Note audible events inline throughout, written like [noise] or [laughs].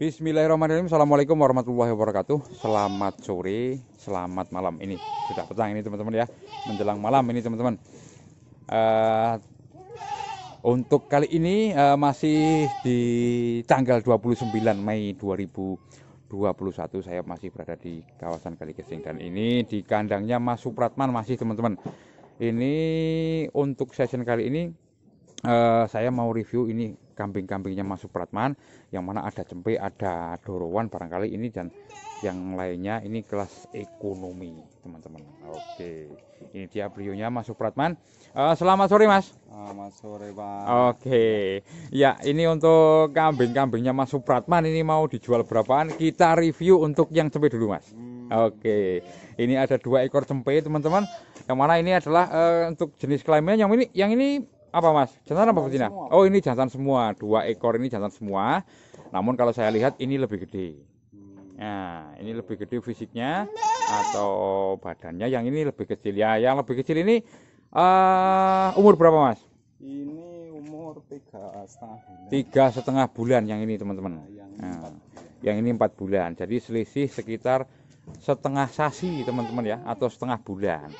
Bismillahirrahmanirrahim Assalamualaikum warahmatullahi wabarakatuh Selamat sore, selamat malam Ini sudah petang ini teman-teman ya Menjelang malam ini teman-teman uh, Untuk kali ini uh, masih di tanggal 29 Mei 2021 Saya masih berada di kawasan Kali Kesing Dan ini di kandangnya Mas Supratman masih teman-teman Ini untuk session kali ini uh, Saya mau review ini kambing-kambingnya mas Supratman, yang mana ada cempe ada dorowan barangkali ini dan yang lainnya ini kelas ekonomi teman-teman oke ini dia brionya mas Supratman. uh, selamat sore mas selamat sore pak oke ya ini untuk kambing-kambingnya mas Supratman ini mau dijual berapaan kita review untuk yang cempe dulu mas hmm. oke ini ada dua ekor cempe teman-teman yang mana ini adalah uh, untuk jenis kelaminnya yang ini yang ini apa mas jantan apa betina oh ini jantan semua dua ekor ini jantan semua namun kalau saya lihat ini lebih gede hmm. nah ini lebih gede fisiknya atau badannya yang ini lebih kecil ya yang lebih kecil ini uh, umur berapa mas ini umur tiga setengah tiga setengah bulan yang ini teman-teman nah, nah yang ini empat bulan jadi selisih sekitar setengah sasi teman-teman ya atau setengah bulan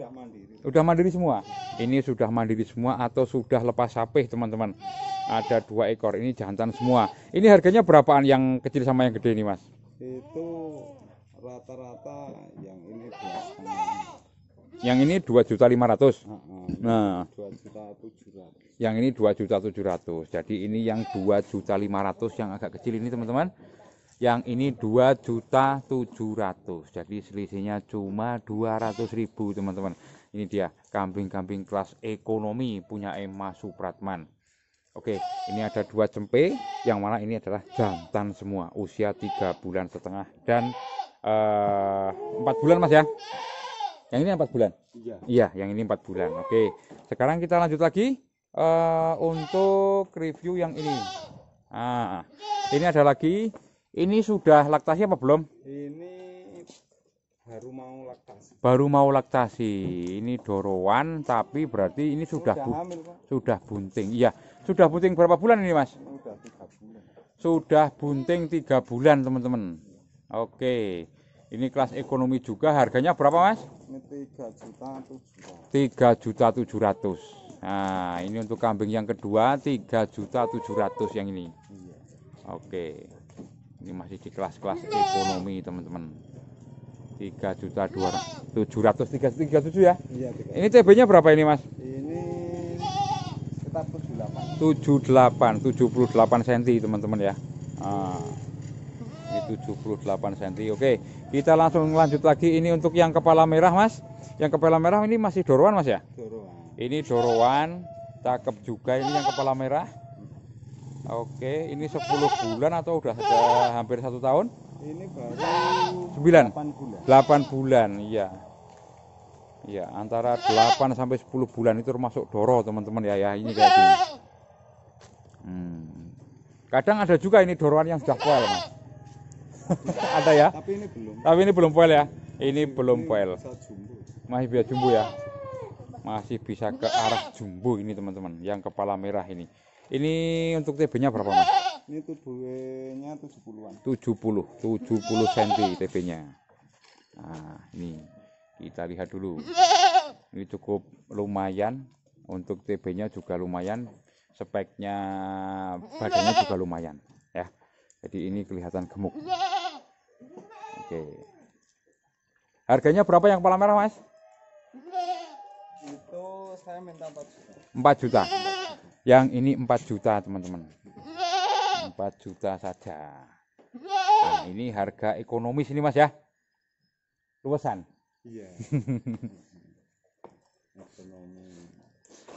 sudah mandiri. Sudah mandiri semua. Ini sudah mandiri semua atau sudah lepas sapih, teman-teman. Ada dua ekor ini jantan semua. Ini harganya berapaan yang kecil sama yang gede ini, Mas? Itu rata-rata yang ini dua Yang ini dua juta lima ratus. Nah, dua juta tujuh ratus. Yang ini dua juta tujuh ratus. Jadi ini yang dua juta lima ratus yang agak kecil ini, teman-teman yang ini 2 juta 700 jadi selisihnya cuma 200.000 teman-teman ini dia kambing-kambing kelas ekonomi punya Emma Supratman Oke ini ada dua cempe yang mana ini adalah jantan semua usia tiga bulan setengah dan eh, empat bulan mas ya yang ini empat bulan iya. iya yang ini empat bulan Oke sekarang kita lanjut lagi uh, untuk review yang ini ah, ini ada lagi ini sudah laktasi apa belum? Ini baru mau laktasi. Baru mau laktasi. Ini dorowan tapi berarti ini sudah sudah, bu hamil, sudah bunting. Iya, sudah bunting berapa bulan ini, Mas? Sudah tiga bulan. Sudah bunting tiga bulan, teman-teman. Oke. Ini kelas ekonomi juga. Harganya berapa, Mas? Ini 3 juta 700. 3 juta ratus. Nah, ini untuk kambing yang kedua 3 juta 700 yang ini. Iya. Oke ini masih di kelas-kelas ekonomi teman-teman 3 juta tiga ya tujuh ya iya, ini TB nya berapa ini mas ini delapan 78 78 delapan cm teman-teman ya ah. tujuh ini 78 senti oke kita langsung lanjut lagi ini untuk yang kepala merah mas yang kepala merah ini masih doruan mas ya ini doruan cakep juga ini yang kepala merah Oke, ini 10 bulan atau udah ada hampir satu tahun? Ini baru 9 8 bulan. 8 bulan, iya. Iya, antara 8 sampai 10 bulan itu termasuk doro, teman-teman ya ya. Ini kayak gini. Hmm. Kadang ada juga ini dorongan yang sudah poel, Mas. [laughs] ada ya? Tapi ini belum. Tapi ini belum poel ya. Ini, ini belum poel. Masih bisa jumbo ya. Masih bisa ke arah jumbo ini, teman-teman, yang kepala merah ini. Ini untuk TB-nya berapa, Mas? Ini TB-nya 70-an. 70, 70 cm TB-nya. Nah, ini kita lihat dulu. Ini cukup lumayan untuk TB-nya juga lumayan, speknya badannya juga lumayan, ya. Jadi ini kelihatan gemuk. Oke. Harganya berapa yang kepala merah, Mas? Itu saya minta 4 juta. 4 juta yang ini 4 juta teman-teman 4 juta saja nah, ini harga ekonomis ini mas ya luasan iya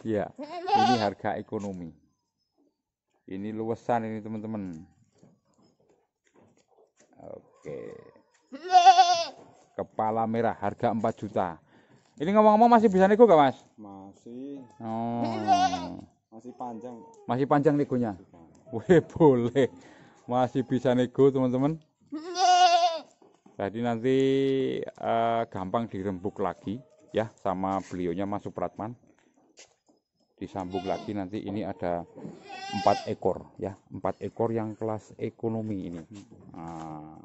ya. ini harga ekonomi ini luasan ini teman-teman oke kepala merah harga 4 juta ini ngomong-ngomong masih bisa nego gak mas masih oh masih panjang. Masih panjang negonya. Weh boleh. Masih bisa nego teman-teman. Jadi nanti uh, gampang dirembuk lagi ya sama beliaunya Mas Supratman. Disambung lagi nanti ini ada empat ekor ya, empat ekor yang kelas ekonomi ini. Nah.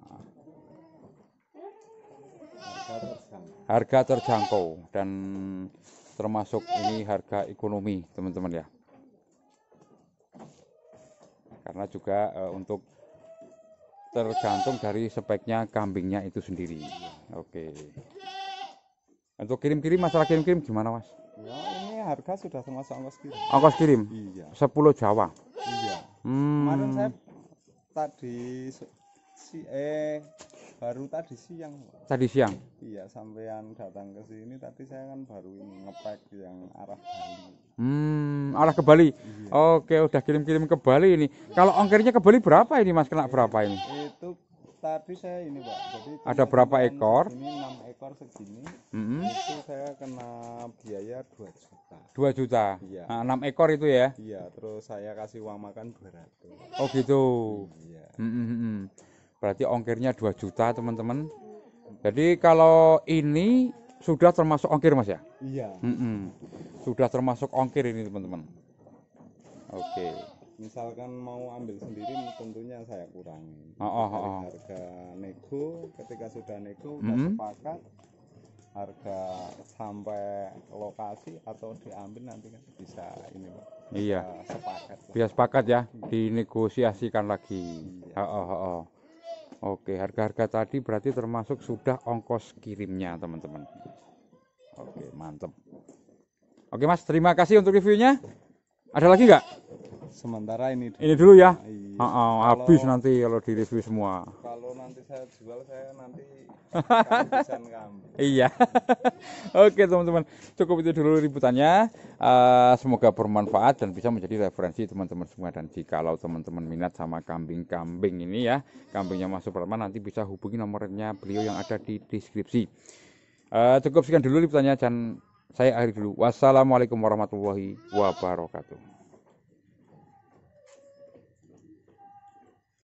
harga terjangkau dan termasuk ini harga ekonomi teman-teman ya karena juga uh, untuk tergantung dari speknya kambingnya itu sendiri. Oke. Okay. Untuk kirim-kirim masalah kirim-kirim gimana, Mas? Ya, ini harga sudah termasuk ongkos kirim. Ongkos kirim? Iya. 10 Jawa. Iya. Hmm. Kemarin saya tadi si eh baru tadi siang. Tadi siang? Iya, sampean datang ke sini tapi saya kan baru ngepack yang arah Bali. Hmm, arah ke Bali. Iya. Iya. Oke, udah kirim-kirim ke Bali ini. Kalau ongkirnya ke Bali berapa ini Mas? Kena berapa ini? Itu tadi saya ini Pak. Jadi ada berapa ekor? Ini 6 ekor segini. Mm -hmm. Itu saya kena biaya 2 juta. 2 juta. Iya. Nah, 6 ekor itu ya? Iya, terus saya kasih uang makan 200. Oh gitu. Iya. Mm -hmm. Berarti ongkirnya 2 juta, teman-teman. Jadi kalau ini sudah termasuk ongkir Mas ya? Iya. Mm -mm. Sudah termasuk ongkir ini, teman-teman oke okay. misalkan mau ambil sendiri tentunya saya kurangi oh, oh, oh, oh. harga nego ketika sudah nego sudah -hmm. sepakat harga sampai lokasi atau diambil nanti kan bisa ini pak iya. bisa iya sepakat bisa sepakat ya dinegosiasikan lagi iya. Oh, oh, oh, oh. oke harga-harga tadi berarti termasuk sudah ongkos kirimnya teman-teman oke mantep oke mas terima kasih untuk reviewnya ada lagi nggak? Sementara ini dulu. Ini dulu ya. Nah, iya. Uh -uh, kalau, habis nanti kalau di review semua. Kalau nanti saya jual saya nanti [laughs] Iya. [laughs] Oke, teman-teman. Cukup itu dulu ributannya. Uh, eh, semoga bermanfaat dan bisa menjadi referensi teman-teman semua dan kalau teman-teman minat sama kambing-kambing ini ya, kambingnya Mas Superman nanti bisa hubungi nomornya beliau yang ada di deskripsi. Uh, cukup sekian dulu ributannya dan saya akhiri dulu. Wassalamualaikum warahmatullahi wabarakatuh.